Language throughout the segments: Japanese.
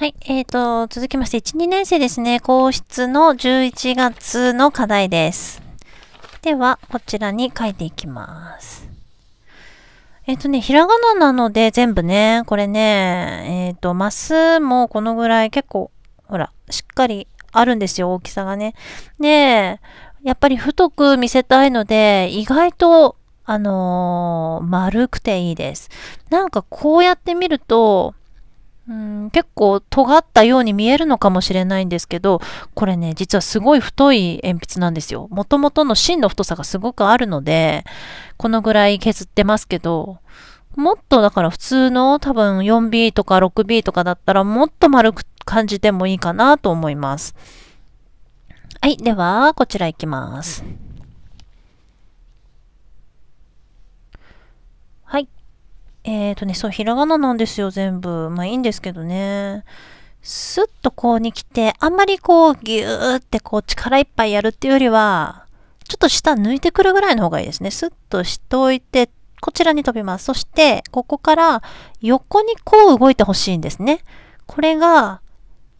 はい。えーと、続きまして、1、2年生ですね。皇室の11月の課題です。では、こちらに書いていきます。えっ、ー、とね、ひらがななので全部ね、これね、えっ、ー、と、マスもこのぐらい結構、ほら、しっかりあるんですよ、大きさがね。で、やっぱり太く見せたいので、意外と、あのー、丸くていいです。なんかこうやって見ると、うん結構尖ったように見えるのかもしれないんですけど、これね、実はすごい太い鉛筆なんですよ。もともとの芯の太さがすごくあるので、このぐらい削ってますけど、もっとだから普通の多分 4B とか 6B とかだったらもっと丸く感じてもいいかなと思います。はい、ではこちら行きます。えっ、ー、とね、そう、ひらがななんですよ、全部。まあいいんですけどね。スッとこうに来て、あんまりこう、ぎゅーってこう、力いっぱいやるっていうよりは、ちょっと下抜いてくるぐらいの方がいいですね。スッとしておいて、こちらに飛びます。そして、ここから横にこう動いてほしいんですね。これが、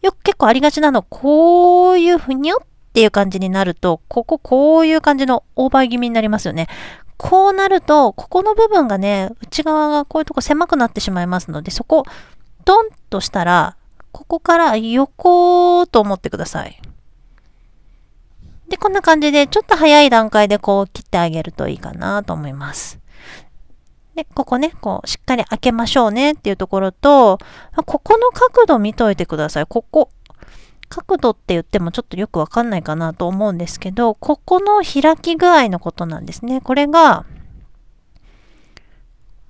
よく結構ありがちなの、こういうふにょっていう感じになると、こここういう感じのオーバー気味になりますよね。こうなると、ここの部分がね、内側がこういうとこ狭くなってしまいますので、そこ、ドンとしたら、ここから横と思ってください。で、こんな感じで、ちょっと早い段階でこう切ってあげるといいかなと思います。で、ここね、こう、しっかり開けましょうねっていうところと、ここの角度見といてください。ここ。角度って言ってもちょっとよくわかんないかなと思うんですけど、ここの開き具合のことなんですね。これが、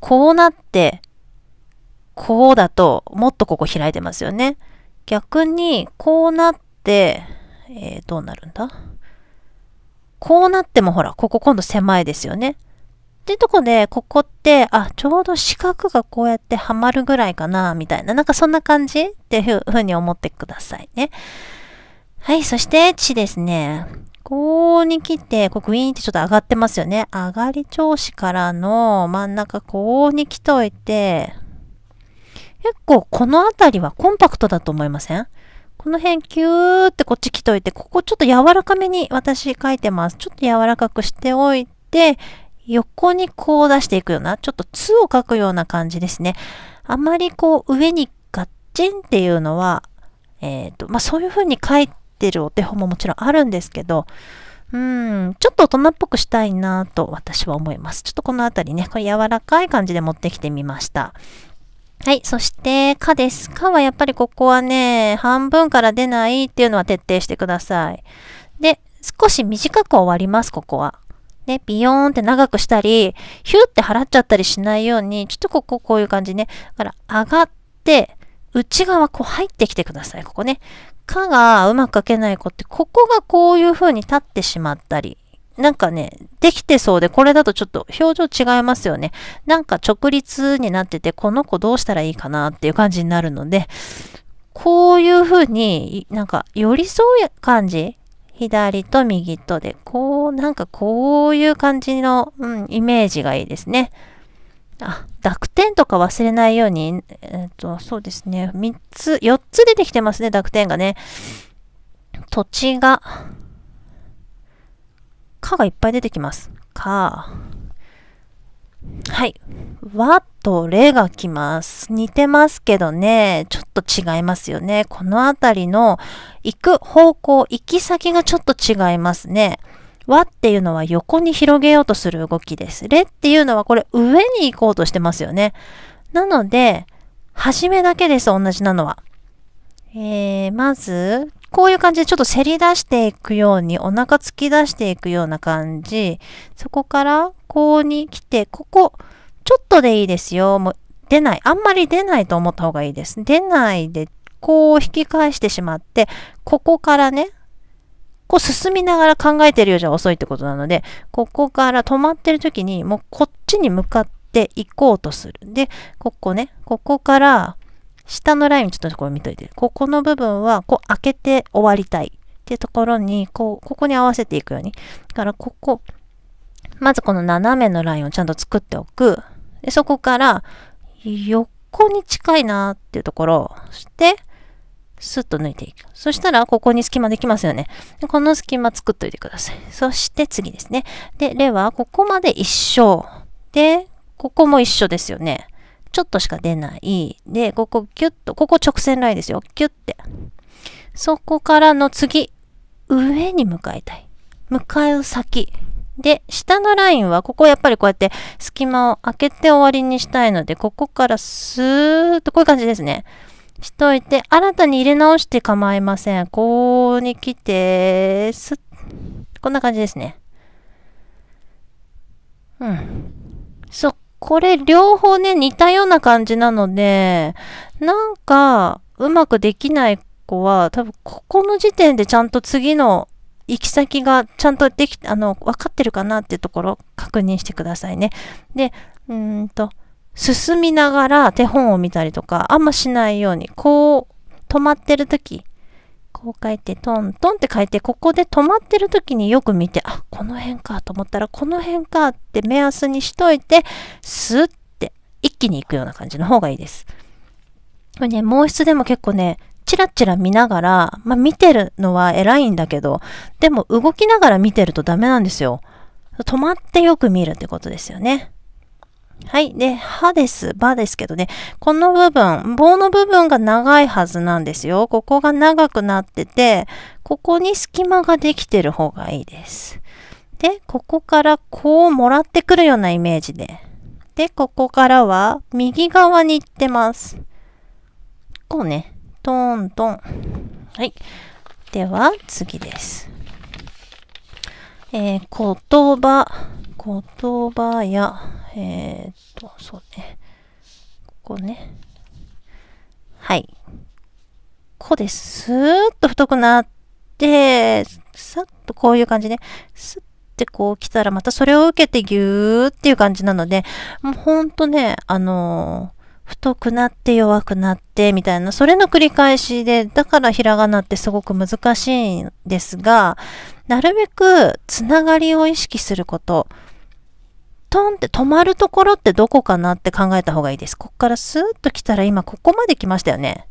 こうなって、こうだと、もっとここ開いてますよね。逆に、こうなって、えー、どうなるんだこうなってもほら、ここ今度狭いですよね。っていうとこで、ここって、あ、ちょうど四角がこうやってはまるぐらいかな、みたいな、なんかそんな感じっていうふうに思ってくださいね。はい、そして地ですね。こうに来て、こうグイーンってちょっと上がってますよね。上がり調子からの真ん中、こうに来といて、結構この辺りはコンパクトだと思いませんこの辺キューってこっち来といて、ここちょっと柔らかめに私書いてます。ちょっと柔らかくしておいて、横にこう出していくような、ちょっと「図を書くような感じですね。あまりこう上にガッチンっていうのは、えっ、ー、と、まあ、そういう風に書いてるお手本ももちろんあるんですけど、うん、ちょっと大人っぽくしたいなと私は思います。ちょっとこのあたりね、これ柔らかい感じで持ってきてみました。はい。そして、かです。かはやっぱりここはね、半分から出ないっていうのは徹底してください。で、少し短く終わります、ここは。ね、ビヨーンって長くしたり、ヒューって払っちゃったりしないように、ちょっとこここういう感じね。だから上がって、内側こう入ってきてください、ここね。かがうまく書けない子って、ここがこういう風に立ってしまったり、なんかね、できてそうで、これだとちょっと表情違いますよね。なんか直立になってて、この子どうしたらいいかなっていう感じになるので、こういう風になんか寄り添う感じ左と右とで、こう、なんかこういう感じの、うん、イメージがいいですね。あ、濁点とか忘れないように、えっ、と、そうですね。3つ、4つ出てきてますね、濁点がね。土地が、かがいっぱい出てきます。か。はい。和とれが来ます。似てますけどね、ちょっと違いますよね。このあたりの行く方向、行き先がちょっと違いますね。和っていうのは横に広げようとする動きです。れっていうのはこれ上に行こうとしてますよね。なので、初めだけです、同じなのは。えー、まず、こういう感じでちょっとせり出していくように、お腹突き出していくような感じ。そこから、こうに来て、ここ、ちょっとでいいですよ。もう出ない。あんまり出ないと思った方がいいです。出ないで、こう引き返してしまって、ここからね、こう進みながら考えてるようじゃ遅いってことなので、ここから止まってる時に、もうこっちに向かっていこうとする。で、ここね、ここから、下のラインちょっとこれ見といて、ここの部分はこう開けて終わりたいっていうところに、こう、ここに合わせていくように。だからここ、まずこの斜めのラインをちゃんと作っておく。でそこから横に近いなっていうところをして、スッと抜いていく。そしたら、ここに隙間できますよね。でこの隙間作っといてください。そして次ですね。で、レはここまで一緒。で、ここも一緒ですよね。ちょっとしか出ない。で、ここキュッと、ここ直線ラインですよ。キュッて。そこからの次、上に向かいたい。向かう先。で、下のラインは、ここやっぱりこうやって隙間を開けて終わりにしたいので、ここからスーッとこういう感じですね。しといて、新たに入れ直して構いません。こうに来て、スッ。こんな感じですね。うん。そっこれ両方ね、似たような感じなので、なんか、うまくできない子は、多分ここの時点でちゃんと次の行き先がちゃんとでき、あの、分かってるかなっていうところ確認してくださいね。で、うんと、進みながら手本を見たりとか、あんましないように、こう、止まってる時こう書いてトントンって書いてここで止まってる時によく見てあこの辺かと思ったらこの辺かって目安にしといてスッって一気に行くような感じの方がいいです。これね毛筆でも結構ねチラチラ見ながら、まあ、見てるのは偉いんだけどでも動きながら見てるとダメなんですよ。止まってよく見るってことですよね。はい。で、歯です。歯ですけどね。この部分、棒の部分が長いはずなんですよ。ここが長くなってて、ここに隙間ができてる方がいいです。で、ここからこうもらってくるようなイメージで。で、ここからは右側に行ってます。こうね。トントン。はい。では、次です。えー、言葉、言葉や、えー、っと、そうね。ここね。はい。こうです。スーッと太くなって、さっとこういう感じで、スッってこう来たらまたそれを受けてギューっていう感じなので、もうほんとね、あのー、太くなって弱くなってみたいな、それの繰り返しで、だからひらがなってすごく難しいんですが、なるべくつながりを意識すること。トンって止まるところってどこかなって考えた方がいいです。こっからスーッと来たら今ここまで来ましたよね。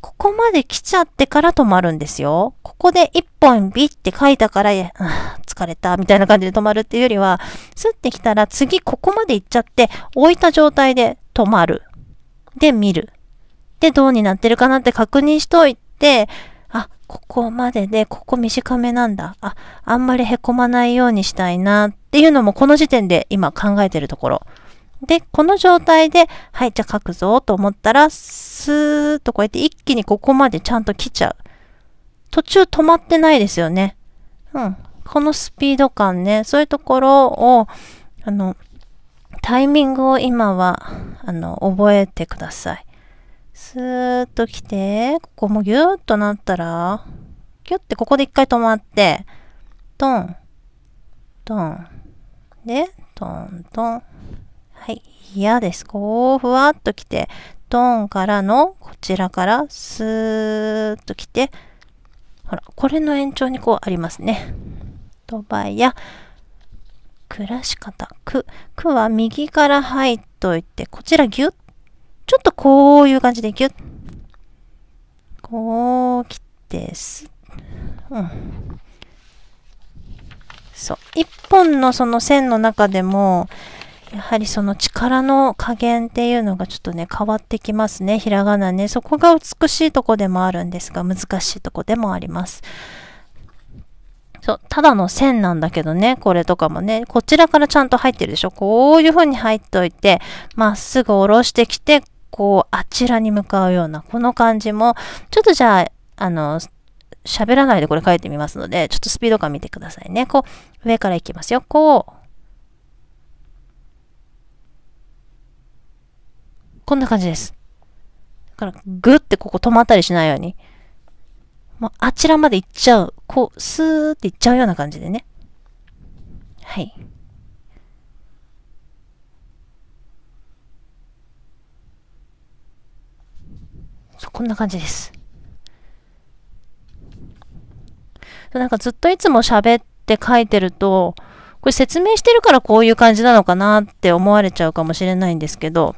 ここまで来ちゃってから止まるんですよ。ここで一本ビって書いたから、疲れたみたいな感じで止まるっていうよりは、スッて来たら次ここまで行っちゃって置いた状態で止まる。で、見る。で、どうになってるかなって確認しといて、あ、ここまでで、ここ短めなんだ。あ、あんまり凹まないようにしたいなっていうのもこの時点で今考えてるところ。で、この状態で、はい、じゃあ書くぞと思ったら、スーッとこうやって一気にここまでちゃんと来ちゃう。途中止まってないですよね。うん。このスピード感ね、そういうところを、あの、タイミングを今は、あの、覚えてください。スーッと来て、ここもギューッとなったら、ギュッてここで一回止まって、トン、トン、で、トントン。はい、嫌です。こう、ふわっと来て、トンからの、こちらからスーッと来て、ほら、これの延長にこうありますね。ドバイや、暮らし方、く、くは右から入っといて、こちらギュッ、ちょっとこうこういう感じでギュッ。こう切ってす。うん。そう。一本のその線の中でも、やはりその力の加減っていうのがちょっとね、変わってきますね。ひらがなね。そこが美しいとこでもあるんですが、難しいとこでもあります。そう、ただの線なんだけどね、これとかもね、こちらからちゃんと入ってるでしょ。こういう風に入っといて、まっすぐ下ろしてきて、こう、あちらに向かうような、この感じも、ちょっとじゃあ、あの、喋らないでこれ書いてみますので、ちょっとスピード感見てくださいね。こう、上からいきますよ。こう。こんな感じです。だから、ぐってここ止まったりしないように。もう、あちらまで行っちゃう。こう、スーって行っちゃうような感じでね。はい。そうこんな感じです。なんかずっといつも喋って書いてると、これ説明してるからこういう感じなのかなって思われちゃうかもしれないんですけど、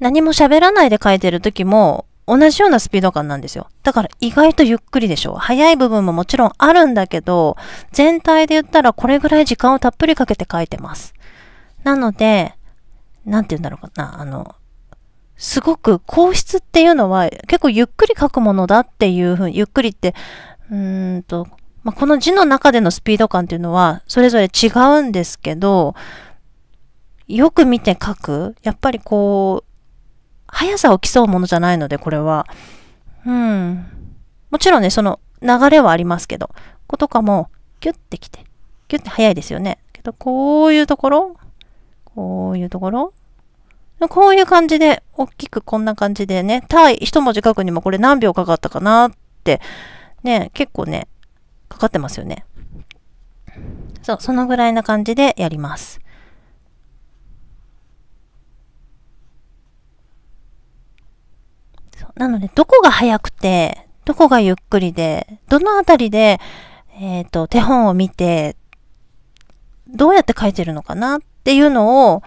何も喋らないで書いてる時も同じようなスピード感なんですよ。だから意外とゆっくりでしょ。早い部分ももちろんあるんだけど、全体で言ったらこれぐらい時間をたっぷりかけて書いてます。なので、なんて言うんだろうかな、あの、すごく皇室っていうのは結構ゆっくり書くものだっていうふうに、ゆっくりって、うんと、まあ、この字の中でのスピード感っていうのはそれぞれ違うんですけど、よく見て書く、やっぱりこう、速さを競うものじゃないので、これは。うん。もちろんね、その流れはありますけど、こことかも、ギュッてきて、ギュッて速いですよね。けど、こういうところ、こういうところ、こういう感じで、大きくこんな感じでね、単位一文字書くにもこれ何秒かかったかなって、ね、結構ね、かかってますよね。そう、そのぐらいな感じでやります。なので、どこが早くて、どこがゆっくりで、どのあたりで、えっ、ー、と、手本を見て、どうやって書いてるのかなっていうのを、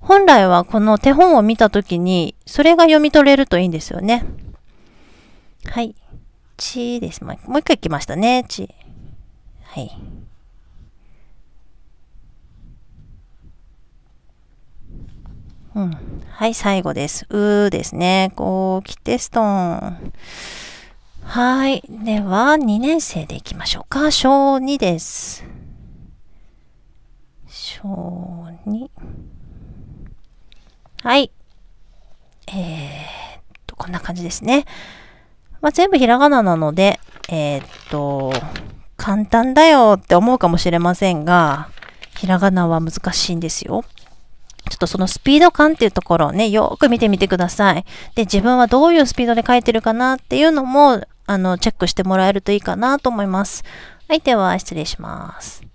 本来はこの手本を見たときに、それが読み取れるといいんですよね。はい。ちです。もう一回来ましたね。ち。はい。うん。はい、最後です。うですね。こう来てストーン。はい。では、2年生でいきましょうか。小2です。小2。はい。えー、っと、こんな感じですね。まあ、全部ひらがななので、えー、っと、簡単だよって思うかもしれませんが、ひらがなは難しいんですよ。ちょっとそのスピード感っていうところをね、よく見てみてください。で、自分はどういうスピードで書いてるかなっていうのも、あの、チェックしてもらえるといいかなと思います。はい、では失礼します。